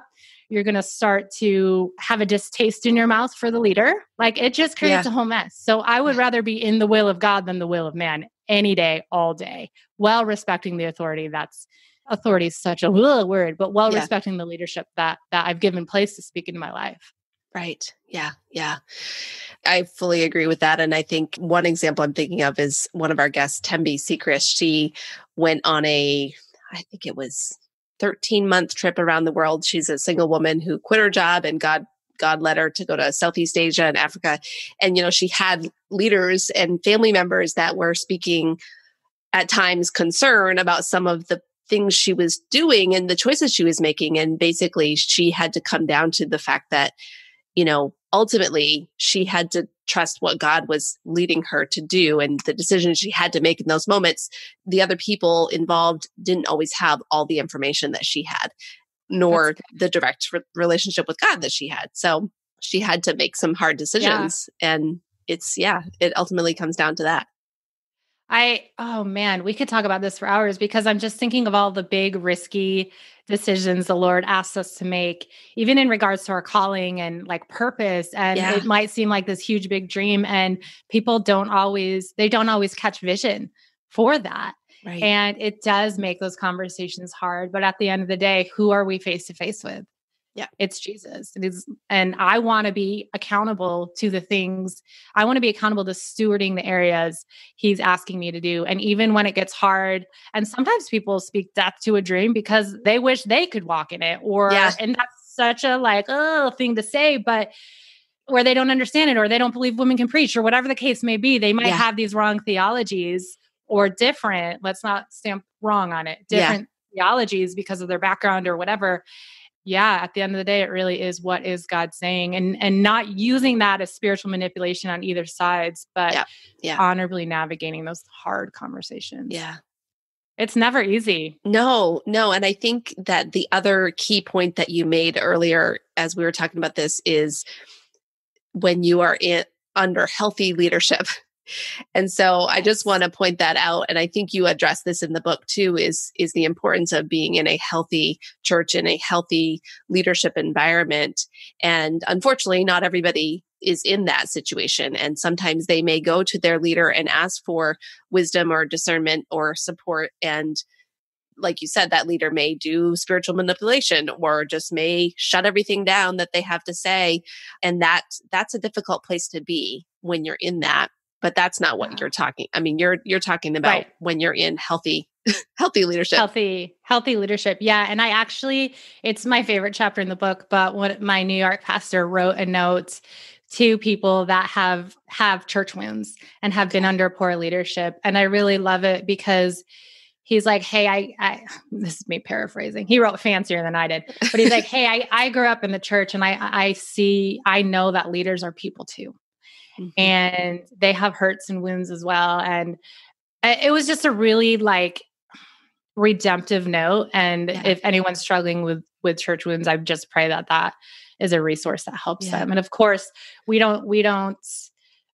You're going to start to have a distaste in your mouth for the leader. Like it just creates yeah. a whole mess. So I would rather be in the will of God than the will of man any day, all day, while respecting the authority that's authority is such a word, but while yeah. respecting the leadership that that I've given place to speak in my life. Right. Yeah. Yeah. I fully agree with that. And I think one example I'm thinking of is one of our guests, Tembi Seacrest. She went on a, I think it was 13 month trip around the world. She's a single woman who quit her job and God God led her to go to Southeast Asia and Africa. And, you know, she had leaders and family members that were speaking at times concern about some of the things she was doing and the choices she was making. And basically, she had to come down to the fact that you know, ultimately she had to trust what God was leading her to do and the decisions she had to make in those moments. The other people involved didn't always have all the information that she had, nor the direct re- relationship with God that she had. So she had to make some hard decisions. Yeah. And it's, yeah, it ultimately comes down to that. I, oh man, we could talk about this for hours because I'm just thinking of all the big, risky decisions the Lord asks us to make, even in regards to our calling and like purpose. And yeah. it might seem like this huge, big dream, and people don't always, they don't always catch vision for that. Right. And it does make those conversations hard. But at the end of the day, who are we face to face with? Yeah. It's Jesus. It is and I want to be accountable to the things I want to be accountable to stewarding the areas he's asking me to do and even when it gets hard and sometimes people speak death to a dream because they wish they could walk in it or yeah. and that's such a like oh thing to say but where they don't understand it or they don't believe women can preach or whatever the case may be they might yeah. have these wrong theologies or different let's not stamp wrong on it different yeah. theologies because of their background or whatever yeah at the end of the day it really is what is god saying and and not using that as spiritual manipulation on either sides but yeah, yeah. honorably navigating those hard conversations yeah it's never easy no no and i think that the other key point that you made earlier as we were talking about this is when you are in under healthy leadership and so i just want to point that out and i think you address this in the book too is is the importance of being in a healthy church in a healthy leadership environment and unfortunately not everybody is in that situation and sometimes they may go to their leader and ask for wisdom or discernment or support and like you said, that leader may do spiritual manipulation or just may shut everything down that they have to say. And that that's a difficult place to be when you're in that but that's not what you're talking i mean you're you're talking about right. when you're in healthy healthy leadership healthy healthy leadership yeah and i actually it's my favorite chapter in the book but what my new york pastor wrote a note to people that have have church wounds and have been under poor leadership and i really love it because he's like hey I, I this is me paraphrasing he wrote fancier than i did but he's like hey I, I grew up in the church and i i see i know that leaders are people too mm-hmm. and they have hurts and wounds as well. And uh, it was just a really like redemptive note. And yeah. if anyone's struggling with with church wounds, I just pray that that is a resource that helps yeah. them. And of course, we don't we don't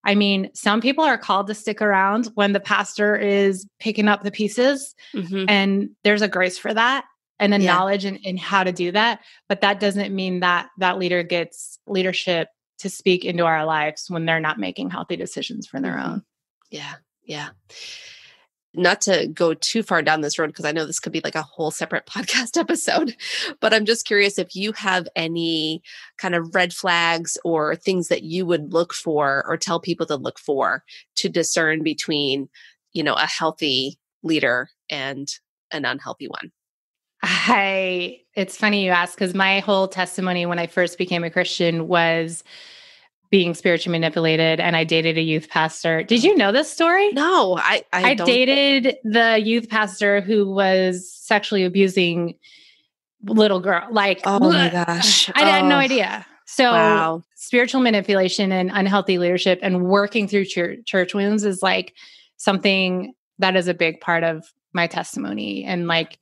I mean, some people are called to stick around when the pastor is picking up the pieces, mm-hmm. and there's a grace for that and a yeah. knowledge in, in, how to do that. But that doesn't mean that that leader gets leadership to speak into our lives when they're not making healthy decisions for their mm-hmm. own. Yeah. Yeah. Not to go too far down this road, because I know this could be like a whole separate podcast episode, but I'm just curious if you have any kind of red flags or things that you would look for or tell people to look for to discern between, you know, a healthy leader and an unhealthy one. I it's funny you ask because my whole testimony when I first became a Christian was being spiritually manipulated and I dated a youth pastor. Did you know this story? No, I I, I dated the youth pastor who was sexually abusing little girl. Like oh my gosh. I oh. had no oh, idea. So wow. spiritual manipulation and unhealthy leadership and working through church wounds is like something that is a big part of my testimony and like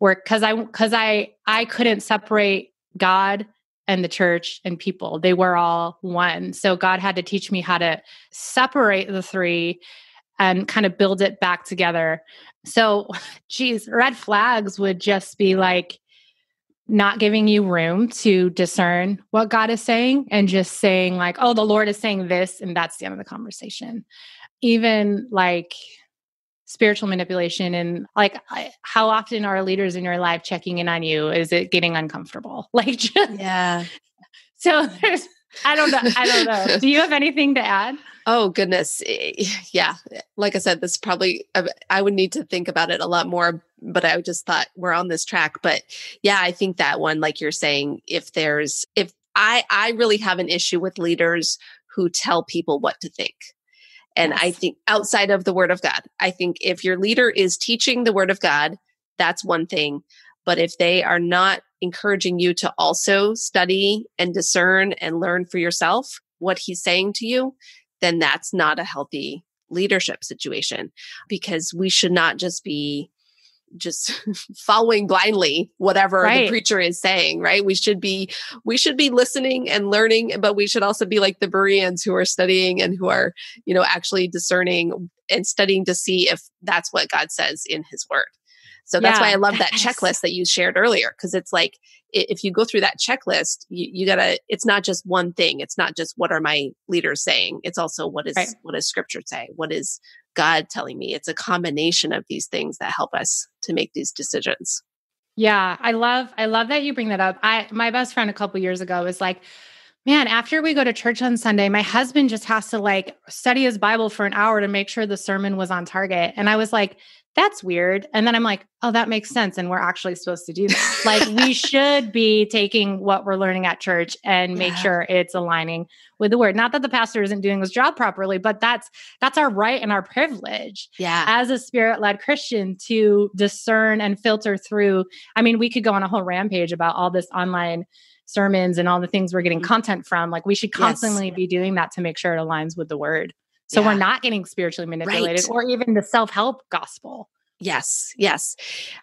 work because I because I I couldn't separate God and the church and people. They were all one. So God had to teach me how to separate the three and kind of build it back together. So, geez, red flags would just be like not giving you room to discern what God is saying and just saying, like, oh, the Lord is saying this, and that's the end of the conversation. Even like spiritual manipulation and like I, how often are leaders in your life checking in on you is it getting uncomfortable like just, yeah so there's i don't know i don't know do you have anything to add oh goodness eh, yeah like i said this probably i would need to think about it a lot more but i just thought we're on this track but yeah i think that one like you're saying if there's if i i really have an issue with leaders who tell people what to think and yes. I think outside of the word of God, I think if your leader is teaching the word of God, that's one thing. But if they are not encouraging you to also study and discern and learn for yourself what he's saying to you, then that's not a healthy leadership situation because we should not just be just following blindly whatever right. the preacher is saying right we should be we should be listening and learning but we should also be like the bereans who are studying and who are you know actually discerning and studying to see if that's what god says in his word so that's yeah, why i love that, checklist that you shared earlier because it's like if you go through that checklist you, you, gotta it's not just one thing it's not just what are my leaders saying it's also what is right. what does scripture say what is God telling me. It's a combination of these things that help us to make these decisions. Yeah, I love I love that you bring that up. I my best friend a couple years ago was like, "Man, after we go to church on Sunday, my husband just has to like study his Bible for an hour to make sure the sermon was on target." And I was like, that's weird. And then I'm like, oh, that makes sense. And we're actually supposed to do that. like, we should be taking what we're learning at church and make yeah. sure it's aligning with the word. Not that the pastor isn't doing his job properly, but that's that's our right and our privilege yeah. as a spirit-led Christian to discern and filter through. I mean, we could go on a whole rampage about all this online sermons and all the things we're getting mm-hmm. content from. Like we should constantly yes. be doing that to make sure it aligns with the word. So yeah. we're not getting spiritually manipulated right. or even the self help gospel. Yes, yes.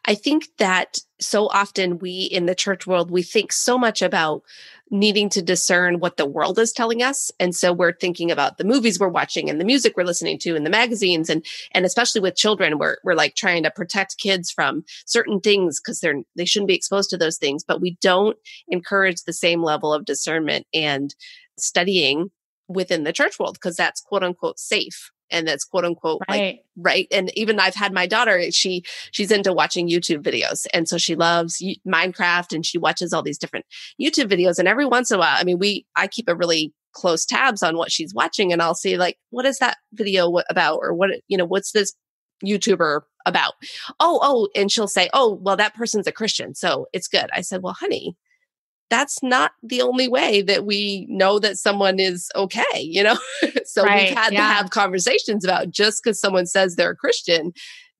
I think that so often we in the church world, we think so much about needing to discern what the world is telling us. And so we're thinking about the movies we're watching and the music we're listening to and the magazines. And, and especially with children, we're, we're like trying to protect kids from certain things because they're, they shouldn't be exposed to those things, but we don't encourage the same level of discernment and studying within the church world because that's quote unquote safe and that's quote unquote right. like right and even i've had my daughter eh, she she's into watching youtube videos and so she loves minecraft and she watches all these different youtube videos and every once in a while i mean we i keep a really close tabs on what she's watching and i'll see like what is that video about or what you know what's this youtuber about oh oh and she'll say oh well that person's a christian so it's good i said well honey that's not the only way that we know that someone is okay, you know? so right. we've had yeah. to have conversations about just because someone says they're a Christian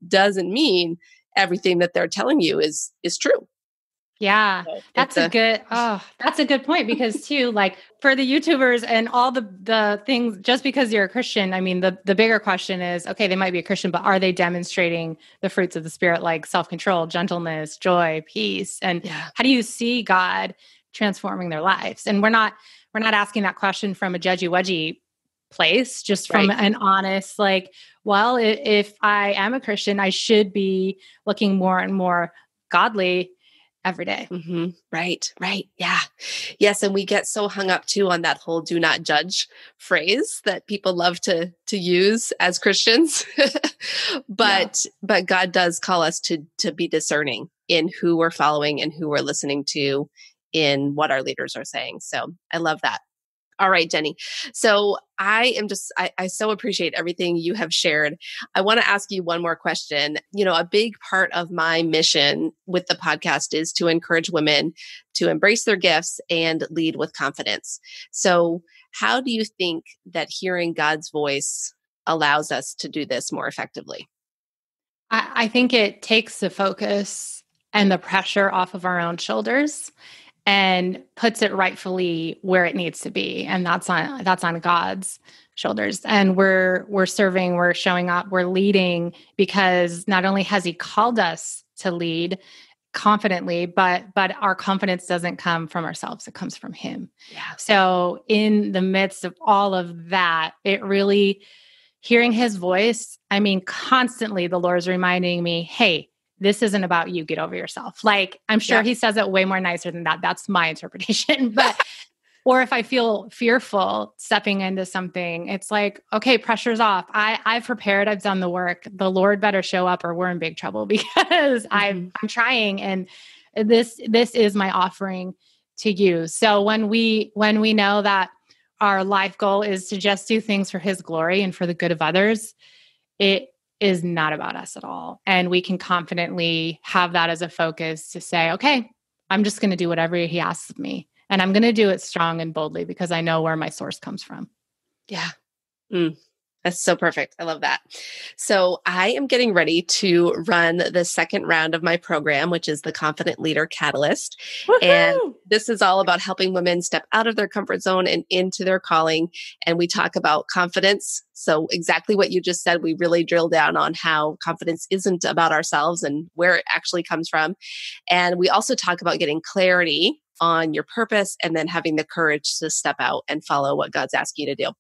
doesn't mean everything that they're telling you is is true. Yeah. So that's a, a good oh, that's a good point because too, like for the YouTubers and all the the things, just because you're a Christian, I mean the the bigger question is okay, they might be a Christian, but are they demonstrating the fruits of the spirit like self-control, gentleness, joy, peace? And yeah. how do you see God transforming their lives and we're not we're not asking that question from a judgy wedgy place just from right. an honest like well if i am a christian i should be looking more and more godly every day. Mm-hmm. Right, right. Yeah. Yes. And we get so hung up too on that whole do not judge phrase that people love to to use as Christians. but yeah. but God does call us to to be discerning in who we're following and who we're listening to in what our leaders are saying. So I love that. All right, Jenny. So I am just, I, I so appreciate everything you have shared. I want to ask you one more question. You know, a big part of my mission with the podcast is to encourage women to embrace their gifts and lead with confidence. So, how do you think that hearing God's voice allows us to do this more effectively? I, I think it takes the focus and the pressure off of our own shoulders and puts it rightfully where it needs to be and that's on that's on god's shoulders and we're we're serving we're showing up we're leading because not only has he called us to lead confidently but but our confidence doesn't come from ourselves it comes from him yeah. so in the midst of all of that it really hearing his voice i mean constantly the lord is reminding me hey this isn't about you, get over yourself. Like, I'm sure yeah. he says it way more nicer than that. That's my interpretation. But, or if I feel fearful stepping into something, it's like, okay, pressure's off. I, I've prepared, I've done the work. The Lord better show up or we're in big trouble because mm-hmm. I'm, I'm trying. And this, this is my offering to you. So when we, when we know that our life goal is to just do things for his glory and for the good of others, it is not about us at all. And we can confidently have that as a focus to say, okay, I'm just going to do whatever he asks of me. And I'm going to do it strong and boldly because I know where my source comes from. Yeah. Mm. That's so perfect. I love that. So, I am getting ready to run the second round of my program, which is the Confident Leader Catalyst. Woo-hoo! And this is all about helping women step out of their comfort zone and into their calling. And we talk about confidence. So, exactly what you just said, we really drill down on how confidence isn't about ourselves and where it actually comes from. And we also talk about getting clarity on your purpose and then having the courage to step out and follow what God's asking you to do.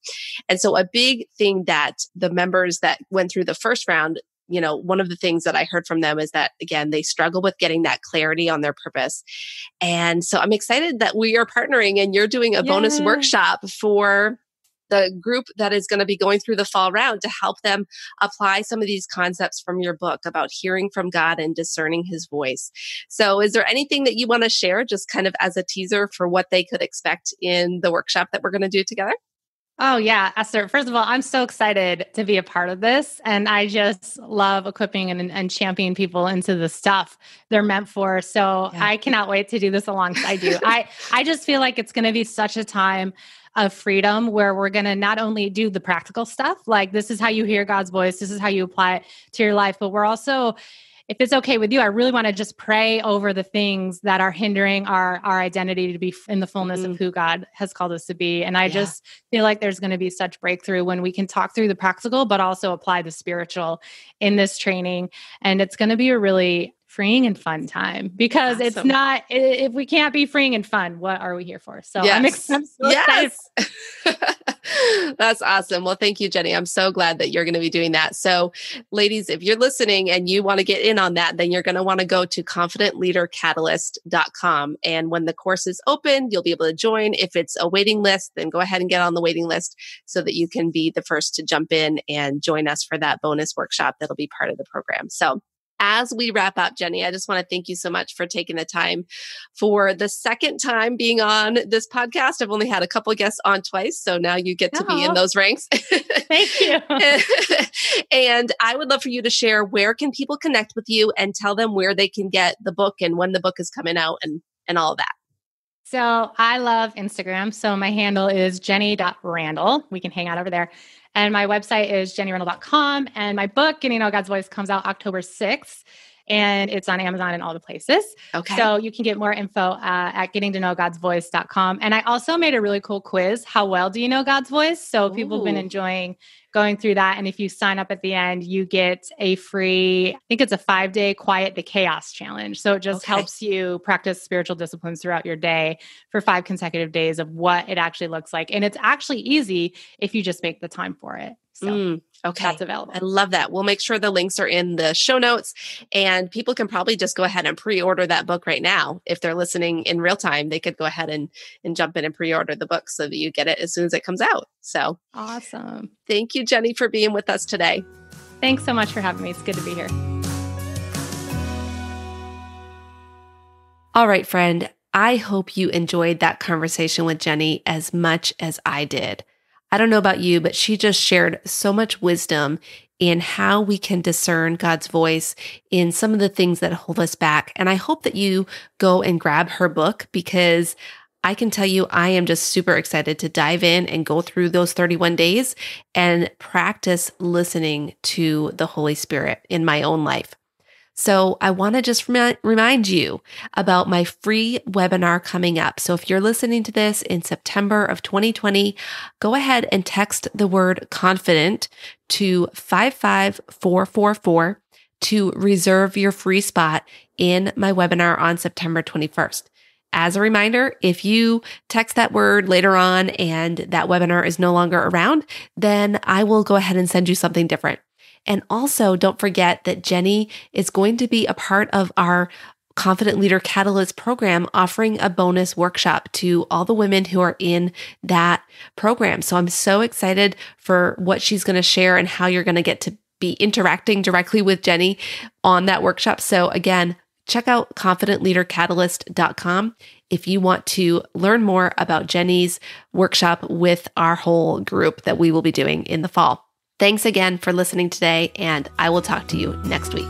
And so a big thing that the members that went through the first round you know, one of the things that I heard from them is that, again, they struggle with getting that clarity on their purpose. And so I'm excited that we are partnering and you're doing a Yay. bonus workshop for the group that is going to be going through the fall round to help them apply some of these concepts from your book about hearing from God and discerning his voice. So, is there anything that you want to share just kind of as a teaser for what they could expect in the workshop that we're going to do together? Oh, yeah, Esther. First of all, I'm so excited to be a part of this. And I just love equipping and, and championing people into the stuff they're meant for. So yeah. I cannot wait to do this alongside you. I, I just feel like it's going to be such a time of freedom where we're going to not only do the practical stuff, like this is how you hear God's voice, this is how you apply it to your life, but we're also if it's okay with you, I really want to just pray over the things that are hindering our our identity to be in the fullness mm-hmm. of who God has called us to be. And I yeah. just feel like there's going to be such breakthrough when we can talk through the practical, but also apply the spiritual in this training. And it's going to be a really freeing and fun time because awesome. it's not if we can't be freeing and fun what are we here for so yes. i'm, ex- I'm so yes. that's awesome well thank you jenny i'm so glad that you're going to be doing that so ladies if you're listening and you want to get in on that then you're going to want to go to confidentleadercatalyst.com and when the course is open you'll be able to join if it's a waiting list then go ahead and get on the waiting list so that you can be the first to jump in and join us for that bonus workshop that'll be part of the program so as we wrap up, Jenny, I just want to thank you so much for taking the time for the second time being on this podcast. I've only had a couple guests on twice, so now you get to oh, be in those ranks. thank you. and I would love for you to share where can people connect with you and tell them where they can get the book and when the book is coming out and and all that. So I love Instagram. So my handle is jenny.randall. We can hang out over there. And my website is jennyrandall.com. And my book, Getting you know, God's Voice, comes out October 6th and it's on Amazon and all the places. Okay. So you can get more info uh, at gettingtoknowgodsvoice.com. And I also made a really cool quiz. How well do you know God's voice? So Ooh. people have been enjoying going through that. And if you sign up at the end, you get a free, I think it's a five day quiet the chaos challenge. So it just okay. helps you practice spiritual disciplines throughout your day for five consecutive days of what it actually looks like. And it's actually easy if you just make the time for it. So mm, okay. that's available. I love that. We'll make sure the links are in the show notes and people can probably just go ahead and pre-order that book right now. If they're listening in real time, they could go ahead and, and jump in and pre-order the book so that you get it as soon as it comes out. So awesome. Thank you, Jenny, for being with us today. Thanks so much for having me. It's good to be here. All right, friend. I hope you enjoyed that conversation with Jenny as much as I did. I don't know about you, but she just shared so much wisdom in how we can discern God's voice in some of the things that hold us back. And I hope that you go and grab her book because I can tell you, I am just super excited to dive in and go through those 31 days and practice listening to the Holy Spirit in my own life. So I want to just remind you about my free webinar coming up. So if you're listening to this in September of 2020, go ahead and text the word confident to 55444 to reserve your free spot in my webinar on September 21st. As a reminder, if you text that word later on and that webinar is no longer around, then I will go ahead and send you something different. And also, don't forget that Jenny is going to be a part of our Confident Leader Catalyst program offering a bonus workshop to all the women who are in that program. So I'm so excited for what she's going to share and how you're going to get to be interacting directly with Jenny on that workshop. So again, check out confidentleadercatalyst.com if you want to learn more about Jenny's workshop with our whole group that we will be doing in the fall. Thanks again for listening today, and I will talk to you next week.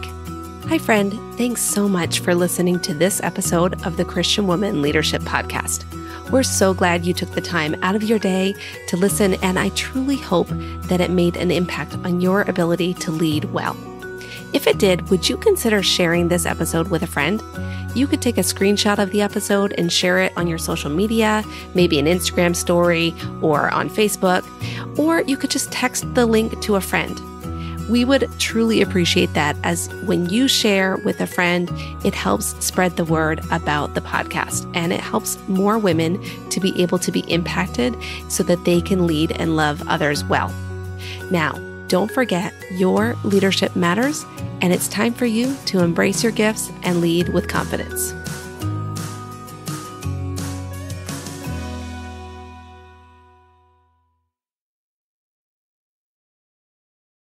Hi, friend. Thanks so much for listening to this episode of the Christian Woman Leadership Podcast. We're so glad you took the time out of your day to listen, and I truly hope that it made an impact on your ability to lead well. If it did, would you consider sharing this episode with a friend? You could take a screenshot of the episode and share it on your social media, maybe an Instagram story or on Facebook, or you could just text the link to a friend. We would truly appreciate that as when you share with a friend, it helps spread the word about the podcast and it helps more women to be able to be impacted so that they can lead and love others well. Now, don't forget, your leadership matters, and it's time for you to embrace your gifts and lead with confidence.